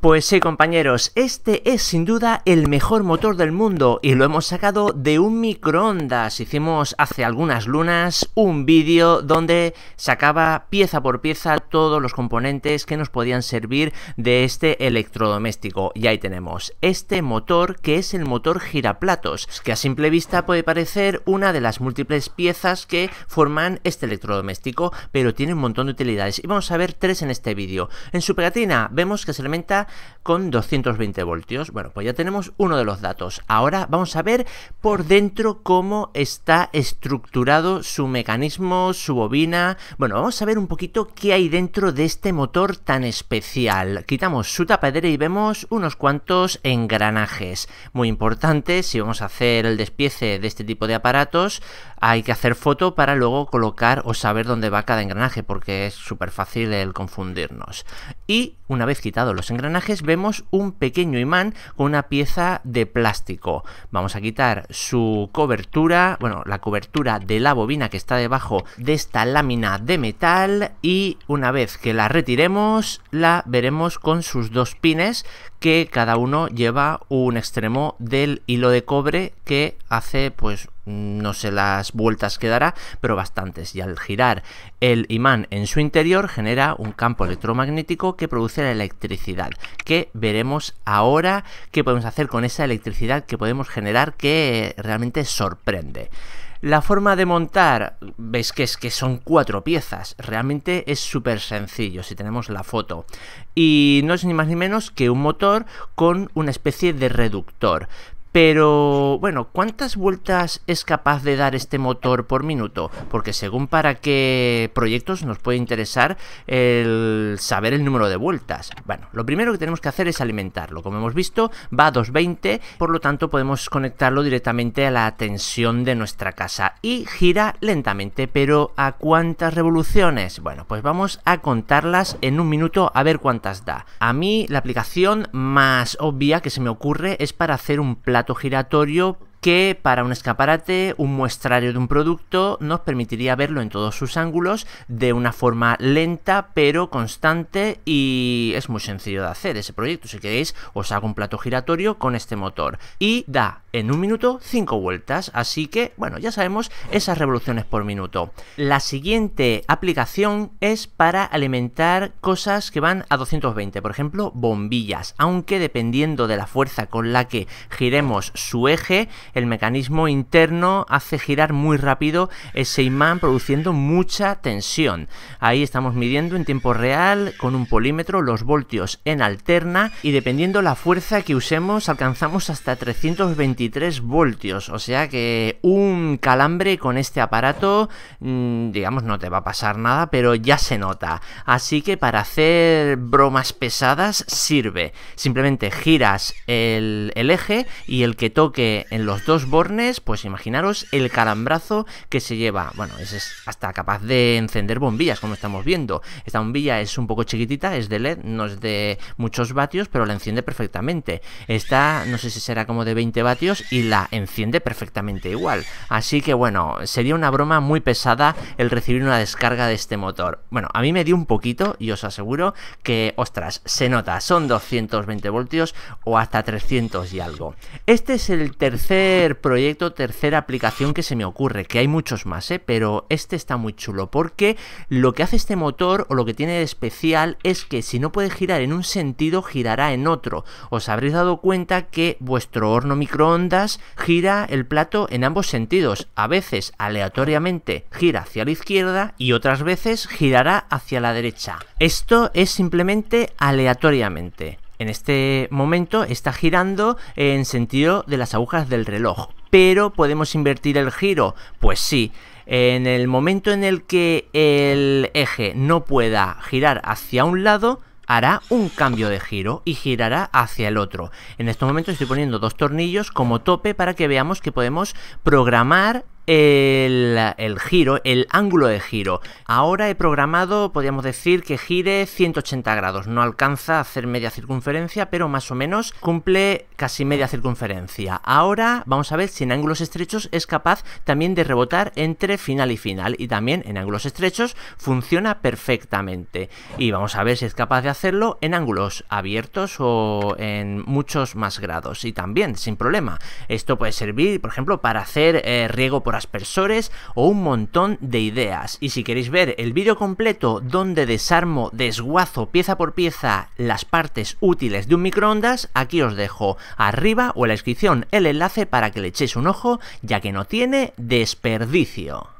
Pues sí compañeros, este es sin duda el mejor motor del mundo y lo hemos sacado de un microondas. Hicimos hace algunas lunas un vídeo donde sacaba pieza por pieza todos los componentes que nos podían servir de este electrodoméstico. Y ahí tenemos este motor que es el motor giraplatos, que a simple vista puede parecer una de las múltiples piezas que forman este electrodoméstico, pero tiene un montón de utilidades y vamos a ver tres en este vídeo. En su pegatina vemos que se alimenta con 220 voltios. Bueno, pues ya tenemos uno de los datos. Ahora vamos a ver por dentro cómo está estructurado su mecanismo, su bobina. Bueno, vamos a ver un poquito qué hay dentro de este motor tan especial. Quitamos su tapadera y vemos unos cuantos engranajes. Muy importante, si vamos a hacer el despiece de este tipo de aparatos, hay que hacer foto para luego colocar o saber dónde va cada engranaje, porque es súper fácil el confundirnos. Y una vez quitados los engranajes, vemos un pequeño imán con una pieza de plástico. Vamos a quitar su cobertura, bueno, la cobertura de la bobina que está debajo de esta lámina de metal y una vez que la retiremos la veremos con sus dos pines que cada uno lleva un extremo del hilo de cobre que hace pues Mm, no sé las vueltas que dará, pero bastantes. Y al girar el imán en su interior genera un campo electromagnético que produce la electricidad, que veremos ahora qué podemos hacer con esa electricidad que podemos generar que realmente sorprende. La forma de montar, veis que es que son cuatro piezas, realmente es súper sencillo si tenemos la foto. Y no es ni más ni menos que un motor con una especie de reductor. Pero bueno, ¿cuántas vueltas es capaz de dar este motor por minuto? Porque según para qué proyectos nos puede interesar el saber el número de vueltas. Bueno, lo primero que tenemos que hacer es alimentarlo. Como hemos visto, va a 220, por lo tanto podemos conectarlo directamente a la tensión de nuestra casa y gira lentamente. Pero ¿a cuántas revoluciones? Bueno, pues vamos a contarlas en un minuto a ver cuántas da. A mí la aplicación más obvia que se me ocurre es para hacer un plan giratorio que para un escaparate, un muestrario de un producto, nos permitiría verlo en todos sus ángulos de una forma lenta pero constante y es muy sencillo de hacer ese proyecto. Si queréis, os hago un plato giratorio con este motor y da en un minuto 5 vueltas, así que bueno, ya sabemos esas revoluciones por minuto. La siguiente aplicación es para alimentar cosas que van a 220, por ejemplo, bombillas, aunque dependiendo de la fuerza con la que giremos su eje, el mecanismo interno hace girar muy rápido ese imán produciendo mucha tensión. Ahí estamos midiendo en tiempo real con un polímetro los voltios en alterna y dependiendo la fuerza que usemos alcanzamos hasta 323 voltios, o sea que un calambre con este aparato mm, digamos no te va a pasar nada, pero ya se nota. Así que para hacer bromas pesadas sirve. Simplemente giras el, eje y el que toque en los dos bornes, pues imaginaros el calambrazo que se lleva. Bueno, es, hasta capaz de encender bombillas, como estamos viendo. Esta bombilla es un poco chiquitita, es de LED, no es de muchos vatios, pero la enciende perfectamente. Esta, no sé si será como de 20 vatios y la enciende perfectamente igual. Así que bueno, sería una broma muy pesada el recibir una descarga de este motor. Bueno, a mí me dio un poquito y os aseguro que, ostras, se nota, son 220 voltios o hasta 300 y algo. Este es el tercer proyecto, tercera aplicación que se me ocurre, que hay muchos más, ¿eh? pero este está muy chulo porque lo que hace este motor o lo que tiene de especial es que si no puede girar en un sentido, girará en otro. Os habréis dado cuenta que vuestro horno microondas gira el plato en ambos sentidos. A veces aleatoriamente gira hacia la izquierda y otras veces girará hacia la derecha. Esto es simplemente aleatoriamente en este momento está girando en sentido de las agujas del reloj. Pero podemos invertir el giro, pues sí. En el momento en el que el eje no pueda girar hacia un lado, hará un cambio de giro y girará hacia el otro. En este momento estoy poniendo dos tornillos como tope para que veamos que podemos programar el, giro, el ángulo de giro. Ahora he programado, podríamos decir, que gire 180 grados. No alcanza a hacer media circunferencia, pero más o menos cumple casi media circunferencia. Ahora vamos a ver si en ángulos estrechos es capaz también de rebotar entre final y final. Y también en ángulos estrechos funciona perfectamente. Y vamos a ver si es capaz de hacerlo en ángulos abiertos o en muchos más grados. Y también, sin problema, esto puede servir, por ejemplo, para hacer eh, riego por aspersores o un montón de ideas. Y si queréis ver el vídeo completo donde desarmo, desguazo pieza por pieza las partes útiles de un microondas, aquí os dejo arriba o en la descripción el enlace para que le echéis un ojo, ya que no tiene desperdicio.